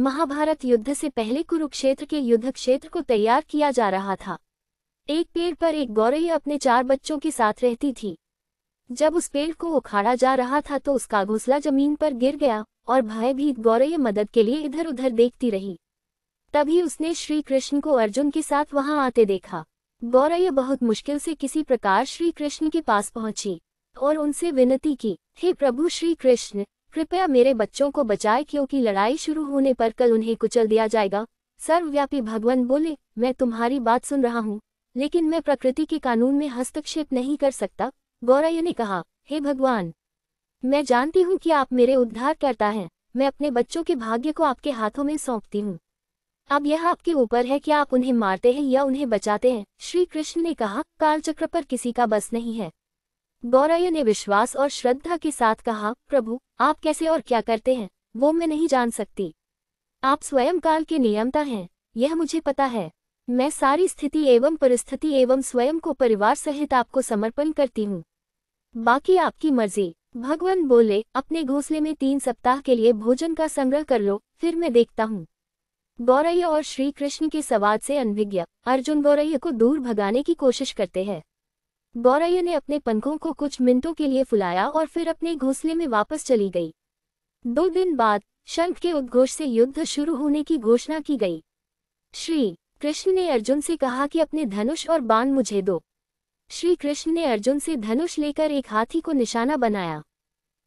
महाभारत युद्ध से पहले कुरुक्षेत्र के युद्ध क्षेत्र को तैयार किया जा रहा था एक पेड़ पर एक गौरई अपने चार बच्चों के साथ रहती थी जब उस पेड़ को उखाड़ा जा रहा था तो उसका घोसला जमीन पर गिर गया और भयभीत गौरैय मदद के लिए इधर उधर देखती रही तभी उसने श्री कृष्ण को अर्जुन के साथ वहां आते देखा गौरैय बहुत मुश्किल से किसी प्रकार श्री कृष्ण के पास पहुंची और उनसे विनती की हे प्रभु श्री कृष्ण कृपया मेरे बच्चों को बचाए क्योंकि लड़ाई शुरू होने पर कल उन्हें कुचल दिया जाएगा सर्वव्यापी भगवान बोले मैं तुम्हारी बात सुन रहा हूँ लेकिन मैं प्रकृति के कानून में हस्तक्षेप नहीं कर सकता गौरय ने कहा हे भगवान मैं जानती हूँ कि आप मेरे उद्धार करता है मैं अपने बच्चों के भाग्य को आपके हाथों में सौंपती हूँ अब यह आपके ऊपर है कि आप उन्हें मारते हैं या उन्हें बचाते हैं श्री कृष्ण ने कहा कालचक्र पर किसी का बस नहीं है गौरय ने विश्वास और श्रद्धा के साथ कहा प्रभु आप कैसे और क्या करते हैं वो मैं नहीं जान सकती आप स्वयं काल के नियमता हैं यह मुझे पता है मैं सारी स्थिति एवं परिस्थिति एवं स्वयं को परिवार सहित आपको समर्पण करती हूँ बाकी आपकी मर्जी भगवान बोले अपने घोंसले में तीन सप्ताह के लिए भोजन का संग्रह कर लो फिर मैं देखता हूँ गौरैया और श्री कृष्ण के सवाद से अनभिज्ञ अर्जुन गौरय को दूर भगाने की कोशिश करते हैं गौरैया ने अपने पंखों को कुछ मिनटों के लिए फुलाया और फिर अपने घोंसले में वापस चली गई दो दिन बाद शंख के उद्घोष से युद्ध शुरू होने की घोषणा की गई श्री कृष्ण ने अर्जुन से कहा कि अपने धनुष और बाण मुझे दो श्री कृष्ण ने अर्जुन से धनुष लेकर एक हाथी को निशाना बनाया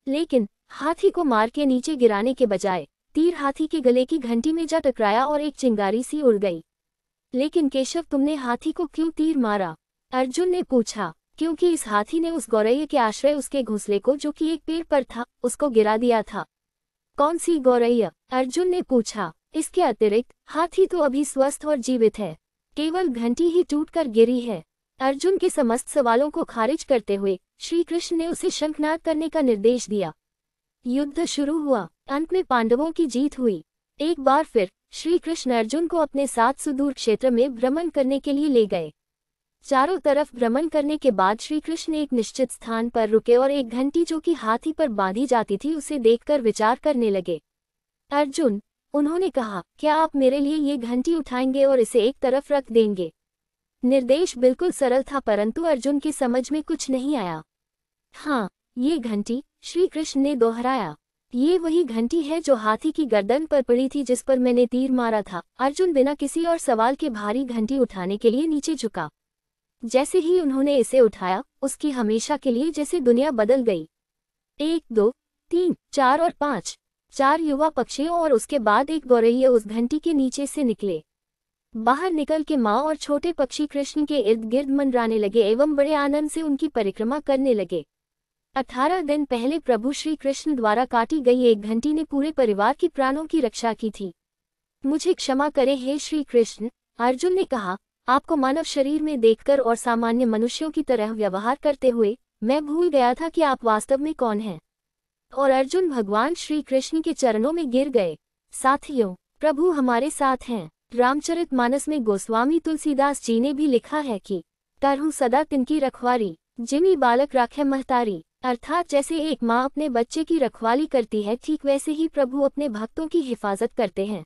लेकिन हाथी को मार के नीचे गिराने के बजाय तीर हाथी के गले की घंटी में जा टकराया और एक चिंगारी सी उड़ गई लेकिन केशव तुमने हाथी को क्यों तीर मारा अर्जुन ने पूछा क्योंकि इस हाथी ने उस गौरैये के आश्रय उसके घोंसले को जो कि एक पेड़ पर था उसको गिरा दिया था कौन सी गौरैया अर्जुन ने पूछा इसके अतिरिक्त हाथी तो अभी स्वस्थ और जीवित है केवल घंटी ही टूटकर गिरी है अर्जुन के समस्त सवालों को खारिज करते हुए श्री कृष्ण ने उसे शंखनाद करने का निर्देश दिया युद्ध शुरू हुआ अंत में पांडवों की जीत हुई एक बार फिर श्री कृष्ण अर्जुन को अपने साथ सुदूर क्षेत्र में भ्रमण करने के लिए ले गए चारों तरफ भ्रमण करने के बाद श्री कृष्ण एक निश्चित स्थान पर रुके और एक घंटी जो कि हाथी पर बांधी जाती थी उसे देखकर विचार करने लगे अर्जुन उन्होंने कहा क्या आप मेरे लिए ये घंटी उठाएंगे और इसे एक तरफ रख देंगे निर्देश बिल्कुल सरल था परंतु अर्जुन की समझ में कुछ नहीं आया हाँ ये घंटी श्री कृष्ण ने दोहराया ये वही घंटी है जो हाथी की गर्दन पर पड़ी थी जिस पर मैंने तीर मारा था अर्जुन बिना किसी और सवाल के भारी घंटी उठाने के लिए नीचे झुका जैसे ही उन्होंने इसे उठाया उसकी हमेशा के लिए जैसे दुनिया बदल गई एक दो तीन चार और पांच चार युवा पक्षियों और उसके बाद एक गौरैया उस घंटी के नीचे से निकले बाहर निकल के माँ और छोटे पक्षी कृष्ण के इर्द गिर्द मंडराने लगे एवं बड़े आनंद से उनकी परिक्रमा करने लगे अठारह दिन पहले प्रभु श्री कृष्ण द्वारा काटी गई एक घंटी ने पूरे परिवार की प्राणों की रक्षा की थी मुझे क्षमा करें हे श्री कृष्ण अर्जुन ने कहा आपको मानव शरीर में देखकर और सामान्य मनुष्यों की तरह व्यवहार करते हुए मैं भूल गया था कि आप वास्तव में कौन हैं और अर्जुन भगवान श्री कृष्ण के चरणों में गिर गए साथियों प्रभु हमारे साथ हैं रामचरित मानस में गोस्वामी तुलसीदास जी ने भी लिखा है कि तरहू सदा तिनकी रखवारी जिमी बालक राखे महतारी अर्थात जैसे एक माँ अपने बच्चे की रखवाली करती है ठीक वैसे ही प्रभु अपने भक्तों की हिफाजत करते हैं